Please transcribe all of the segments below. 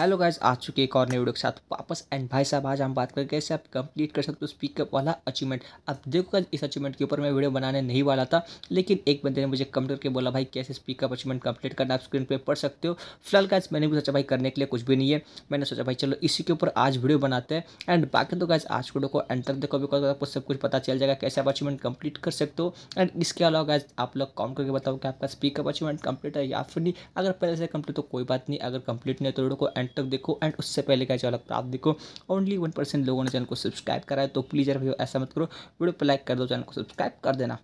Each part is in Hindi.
हेलो गाइज आ चुके एक और नए वीडियो के साथ वापस एंड भाई साहब आज हम बात करें कैसे आप कंप्लीट कर सकते हो स्पीकअप वाला अचीवमेंट अब देखो इस अचीवमेंट के ऊपर मैं वीडियो बनाने नहीं वाला था लेकिन एक बंदे ने मुझे कमेंट करके बोला भाई कैसे स्पीकअप अचीवमेंट कंप्लीट करना आप स्क्रीन पर पढ़ सकते हो फिलहाल गाइज मैंने भी सोचा भाई करने के लिए कुछ भी नहीं है मैंने सोचा भाई चलो इसी के ऊपर आज वीडियो बनाते हैं एंड बाकी तो गाइज आज वीडियो को एंड तक देखो बिकॉज आपको सब कुछ पता चल जाएगा कैसे आप अचीवमेंट कंप्लीट कर सकते हो एंड इसके अलावा गाइज आप लोग कॉम करके बताओ कि आपका स्पीकअप अचीवमेंट कंप्लीट है या फिर नहीं अगर पहले से कंप्लीट तो कोई बात नहीं अगर कंप्लीट नहीं है तो वीडियो को एंड एंड तक देखो एंड उससे पहले क्या चल लगता है आप देखो ओनली वन परसेंट लोगों ने चैनल को सब्सक्राइब करा है तो प्लीज़ यार भैया ऐसा मत करो वीडियो पर लाइक कर दो चैनल को सब्सक्राइब कर देना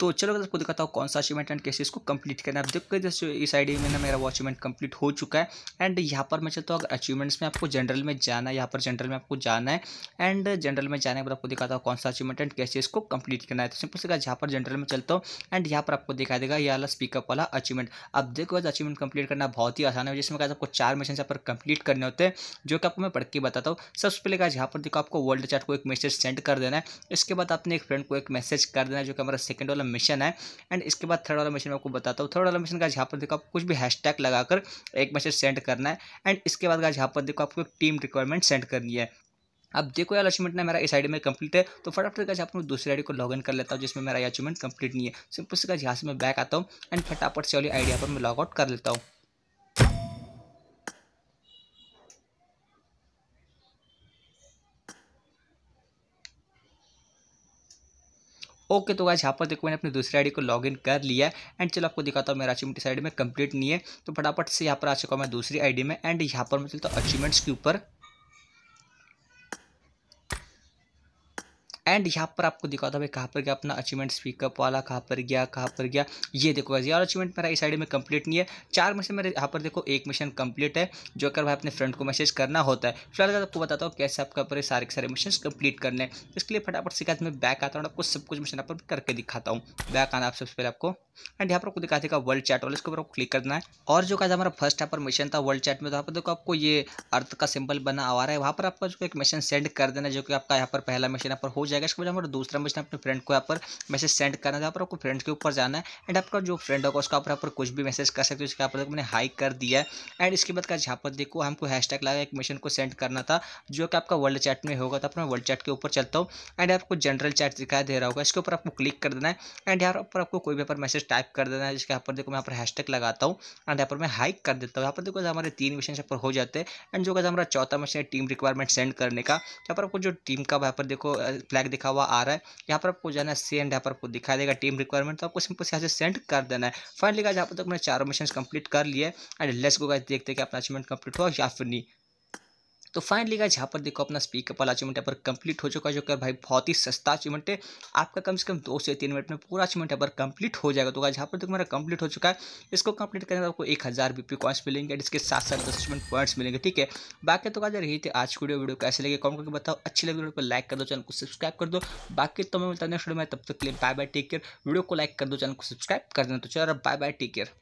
तो चलो आपको दिखाता हूँ कौन सा अचीवमेंट एंड कैसे इसको कंप्लीट करना है आप देखो जैसे इस आईडी में ना मेरा वो अचीवमेंट कंप्लीट हो चुका है एंड यहाँ पर मैं चलता हूँ अगर अचीवमेंट्स में आपको जनरल में जाना है यहाँ पर जनरल में आपको जाना है एंड जनरल में जाने के बाद आपको दिखाता हूँ कौन सा अचीवमेंट एंड कैसे इसको कंप्लीट करना है तो सिंपल से कहा यहाँ पर जनरल में चलता हूँ एंड यहाँ पर आपको दिखाई देगा ये वाला स्पीकअप वाला अचीवमेंट अब देखो अचीवमेंट कंप्लीट करना बहुत ही आसान है जिसमें कहा आपको चार मिशन यहाँ पर कंप्लीट करने होते हैं जो कि आपको मैं पढ़ के बताता हूँ सबसे पहले कहा जहाँ पर देखो आपको वर्ल्ड चार्ट को एक मैसेज सेंड कर देना है इसके बाद आपने एक फ्रेंड को एक मैसेज कर देना है जो कि हमारा सेकंड वाला मिशन है एंड इसके बाद थर्ड वाला मिशन मैं आपको बताता हूँ थर्ड वाला मिशन का यहाँ पर देखो आपको कुछ भी हैशटैग लगाकर एक मैसेज सेंड करना है एंड इसके बाद का यहाँ पर देखो आपको एक टीम रिक्वायरमेंट सेंड करनी है अब देखो यार अचीवमेंट ना मेरा इस आईडी में कंप्लीट है तो फटाफट का आप दूसरी आईडी को लॉगिन कर लेता हूँ जिसमें मेरा अचीवमेंट कंप्लीट नहीं है सिंपल से का जहाँ से मैं बैक आता हूँ एंड फटाफट से वाली आईडी पर मैं लॉग आउट कर लेता हूँ ओके तो गाइस यहाँ पर देखो मैंने अपनी दूसरी आईडी को लॉगिन कर लिया है एंड चलो आपको दिखाता हूँ मेरा अचीवमेंट इस आईडी में कंप्लीट नहीं है तो फटाफट से यहाँ पर आ चुका मैं दूसरी आईडी में एंड यहाँ पर मैं चलता हूँ अचीवमेंट्स के ऊपर एंड यहाँ पर आपको दिखाता हूँ भाई कहाँ पर गया अपना अचीवमेंट स्पीकअप वाला कहाँ पर गया कहाँ पर गया ये देखो वैसे यार अचीवमेंट मेरा इस साइड में कंप्लीट नहीं है चार मिशन मेरे यहाँ पर देखो एक मिशन कंप्लीट है जो अगर भाई अपने फ्रेंड को मैसेज करना होता है फिलहाल आपको बताता हूँ कैसे आपका पर सारे के सारे मिशन कंप्लीट करने हैं इसके लिए फटाफट शिकायत मैं बैक आता हूँ आपको सब कुछ मिशन यहाँ पर करके दिखाता हूँ बैक आना आप सबसे पहले आपको एंड यहाँ पर आपको दिखा देगा वर्ल्ड चैट वाले इसके ऊपर आपको क्लिक करना है और जो कहा हमारा फर्स्ट यहाँ पर मिशन था वर्ल्ड चैट में तो यहाँ पर देखो आपको ये अर्थ का सिंबल बना आ रहा है वहाँ पर आपको जो एक मिशन सेंड कर देना जो कि आपका यहाँ पर पहला मिशन यहाँ पर हो जाएगा इसके बाद हमारा दूसरा मिशन अपने फ्रेंड को यहाँ पर मैसेज सेंड करना है यहाँ पर आपको फ्रेंड के ऊपर जाना है एंड आपका जो फ्रेंड होगा उसका यहाँ पर कुछ भी मैसेज कर सकते हो उसके यहाँ पर मैंने हाई कर दिया है एंड इसके बाद का जहाँ पर देखो हमको हैश टैग लगा एक मिशन को सेंड करना था जो कि आपका वर्ल्ड चैट में होगा तो आप वर्ल्ड चैट के ऊपर चलता हूँ एंड आपको जनरल चैट दिखाई दे रहा होगा इसके ऊपर आपको क्लिक कर देना है एंड यहाँ पर आपको कोई भी पर मैसेज टाइप कर देना है जिसके यहाँ पर देखो मैं यहाँ पर हैशटैग लगाता हूँ एंड यहाँ पर मैं हाइक कर देता हूँ यहाँ पर देखो हमारे तीन मिशन यहाँ पर हो जाते हैं एंड जो हमारा चौथा मिशन है टीम रिक्वायरमेंट सेंड करने का यहाँ पर आपको जो टीम का यहाँ पर देखो फ्लैग दिखा हुआ आ रहा है यहाँ पर आपको जाना है सेंड यहाँ पर आपको दिखा देगा टीम रिक्वायरमेंट तो आपको सिंपल से यहाँ से सेंड कर देना है फाइनली कहा जहाँ पर तक मैंने चारों मिशन कंप्लीट कर लिए एंड लेस को देखते हैं कि अपना अचीवमेंट कंप्लीट हो या फिर नहीं तो फाइनली गाइज यहाँ पर देखो अपना स्पीकर वाला अचीवमेंट यहाँ पर कंप्लीट हो चुका है जो कि भाई बहुत ही सस्ता अचीवमेंट है आपका कम से कम दो से तीन मिनट में पूरा अचीवमेंट यहाँ पर कंप्लीट हो जाएगा तो गाइज यहाँ पर देखो मेरा कंप्लीट हो चुका है इसको कंप्लीट करने में आपको एक हज़ार बी कॉइन्स मिलेंगे इसके साथ साथ दस अचीवमेंट पॉइंट्स मिलेंगे ठीक है बाकी तो गाइज रही थी आज की वीडियो वीडियो कैसे लगे कॉमेंट करके बताओ अच्छी लगी वीडियो को लाइक कर दो चैनल को सब्सक्राइब कर दो बाकी तो मैं मिलता नेक्स्ट वीडियो में तब तक के लिए bye bye take care video को लाइक कर दो चैनल को सब्सक्राइब कर देना तो चलो बाय बाय टेक केयर